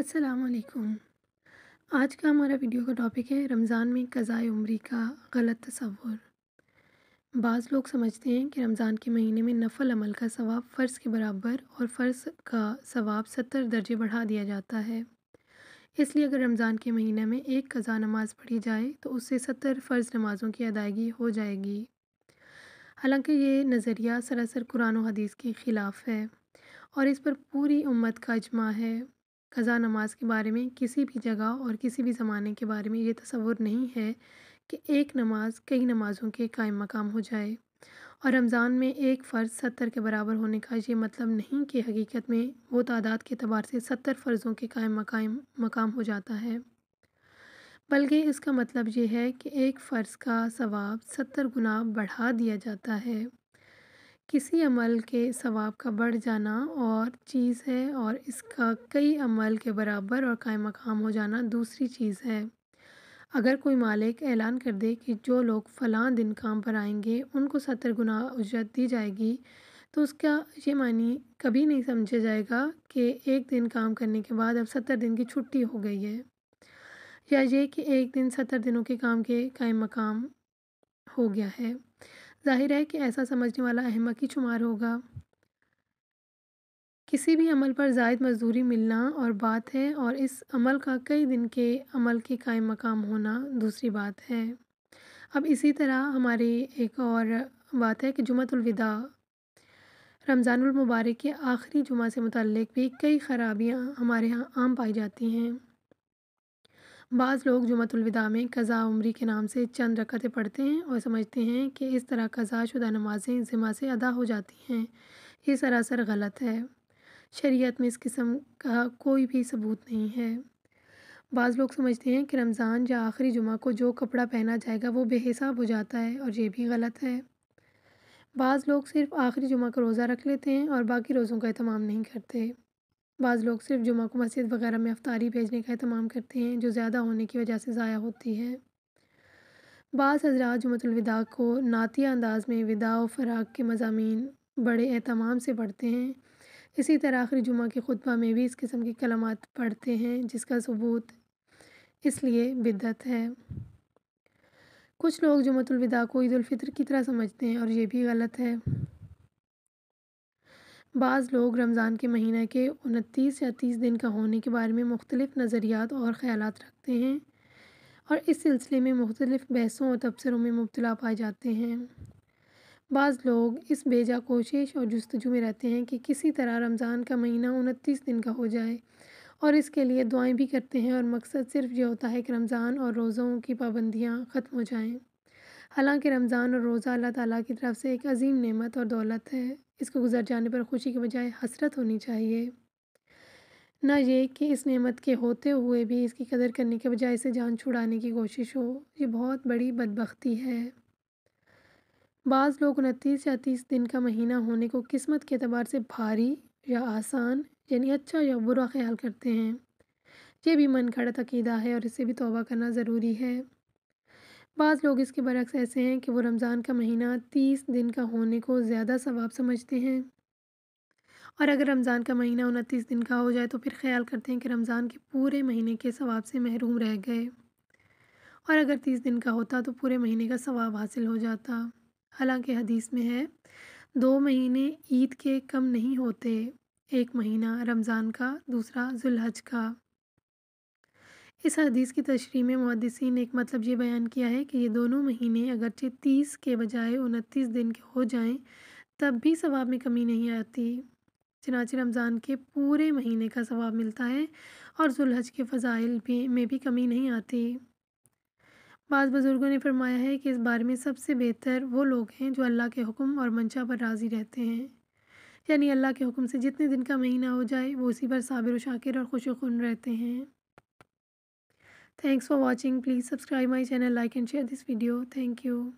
असलकुम आज का हमारा वीडियो का टॉपिक है रमज़ान में कज़ाए उम्री का गलत तस्वुर बाज़ लोग समझते हैं कि रमज़ान के महीने में नफल अमल का सवाब फ़र्ज़ के बराबर और फ़र्ज़ का सवाब सत्तर दर्जे बढ़ा दिया जाता है इसलिए अगर रमज़ान के महीने में एक कज़ा नमाज़ पढ़ी जाए तो उससे सत्तर फ़र्ज़ नमाज़ों की अदायगी हो जाएगी हालांकि ये नज़रिया सरासर कुरान हदीस के ख़िलाफ़ है और इस पर पूरी उम्मत का अजमा है क़ज़ा नमाज़ के बारे में किसी भी जगह और किसी भी ज़माने के बारे में ये तस्वुर नहीं है कि एक नमाज़ कई नमाज़ों के कायम मकाम हो जाए और रमज़ान में एक फ़र्ज़ सत्तर के बराबर होने का ये मतलब नहीं कि हकीकत में वो तादाद के अतबार से सत्तर फ़र्ज़ों के कायम मकाम मकाम हो जाता है बल्कि इसका मतलब ये है कि एक फ़र्ज़ का सवाब सत्तर गुना बढ़ा दिया जाता है किसी अमल के सवाब का बढ़ जाना और चीज़ है और इसका कई अमल के बराबर और कायम मकाम हो जाना दूसरी चीज़ है अगर कोई मालिक ऐलान कर दे कि जो लोग फ़लाँ दिन काम पर आएंगे उनको सत्तर गुना उजरत दी जाएगी तो उसका ये मानी कभी नहीं समझा जाएगा कि एक दिन काम करने के बाद अब सत्तर दिन की छुट्टी हो गई है या ये कि एक दिन सत्तर दिनों के काम के कायम मकाम हो गया है जाहिर है कि ऐसा समझने वाला अहमक ही शुमार होगा किसी भी अमल पर जायद मजदूरी मिलना और बात है और इस अमल का कई दिन के अमल के कायम मकाम होना दूसरी बात है अब इसी तरह हमारी एक और बात है कि जुमतुलविदा रमज़ानमबारक के आखिरी जुमा से मुतलक भी कई खराबियाँ हमारे यहाँ आम पाई जाती हैं बाज़ लोग जुमतुलविदा में क़ज़ा उम्री के नाम से चंद रकतें पढ़ते हैं और समझते हैं कि इस तरह क़ज़ा शुदा नमाज़ें ज़िम्मा से अदा हो जाती हैं ये सरासर गलत है शरीयत में इस किस्म का कोई भी सबूत नहीं है बाज़ लोग समझते हैं कि रमज़ान या आखिरी जुमा को जो कपड़ा पहना जाएगा वो बेहिसाब हो जाता है और ये भी गलत है बाज़ लोग सिर्फ़ आखिरी जुमा का रोज़ा रख लेते हैं और बाकी रोज़ों का अहतमाम नहीं करते बाज़ लोग सिर्फ़ जुमा को मस्जिद वगैरह में अफ्तारी भेजने का अहतमाम करते हैं जो ज़्यादा होने की वजह से ज़ाया होती है बाज़ हजरात जुमतुलविदा को नातिया अंदाज में विदा और फ़राग के मजामी बड़े अहतमाम से पढ़ते हैं इसी तरह आखिरी जुमा के खुतबा में भी इस किस्म के कलमात पढ़ते हैं जिसका सबूत इसलिए बिदत है कुछ लोग जुमतुलविदा को ईदालफ़ितर की तरह समझते हैं और ये भी गलत है बाज़ लोग रमज़ान के महीने के उनतीस या तीस दिन का होने के बारे में मुख्तलिफ़ नज़रियात और ख़्याल रखते हैं और इस सिलसिले में मुख्तलिफ़ बहसों और तबसरों में मुबतला पाए जाते हैं बाज़ लोग इस बेजा कोशिश और जस्तजू में रहते हैं कि किसी तरह रमज़ान का महीना उनतीस दिन का हो जाए और इसके लिए दुआएँ भी करते हैं और मकसद सिर्फ ये होता है कि रमज़ान और रोज़ों की पाबंदियाँ ख़त्म हो जाएँ हालांकि रमज़ान और रोज़ा अल्लाह ताला की तरफ से एक अजीम नेमत और दौलत है इसको गुजर जाने पर खुशी के बजाय हसरत होनी चाहिए ना ये कि इस नेमत के होते हुए भी इसकी कदर करने के बजाय इसे जान छुड़ाने की कोशिश हो ये बहुत बड़ी बदबख्ती है बाज़ लोग उनतीस या तीस दिन का महीना होने को किस्मत के अतबार से भारी या आसान यानी अच्छा या बुरा ख्याल करते हैं ये भी मन खड़ा तकीदा है और इसे भी तोबा करना ज़रूरी है बाज़ लोग इसके बरक्स ऐसे हैं कि वो रमज़ान का महीना तीस दिन का होने को ज़्यादा सवाब समझते हैं और अगर रमज़ान का महीना उनतीस दिन का हो जाए तो फिर ख्याल करते हैं कि रमज़ान के पूरे महीने के सवाब से महरूम रह गए और अगर तीस दिन का होता तो पूरे महीने का सवाब हासिल हो जाता हालांकि हदीस में है दो महीने ईद के कम नहीं होते एक महीना रमज़ान का दूसरा जुल्हज का इस हदीस की तशरी में मुहदसिन ने एक मतलब ये बयान किया है कि ये दोनों महीने अगरचे तीस के बजाय उनतीस दिन के हो जाएँ तब भी सवाब में कमी नहीं आती चनाचे रमज़ान के पूरे महीने का सवाब मिलता है और जुलहज के फ़जाइल भी में भी कमी नहीं आती बाज़ बुज़ुर्गों ने फरमाया है कि इस बारे में सबसे बेहतर वो लोग हैं जो अल्लाह के हुक्म और मंशा पर राज़ी रहते हैं यानी अल्लाह के हुक्म से जितने दिन का महीना हो जाए वो उसी पर साबिर शाकिर और खुशन रहते हैं Thanks for watching. Please subscribe my channel, like and share this video. Thank you.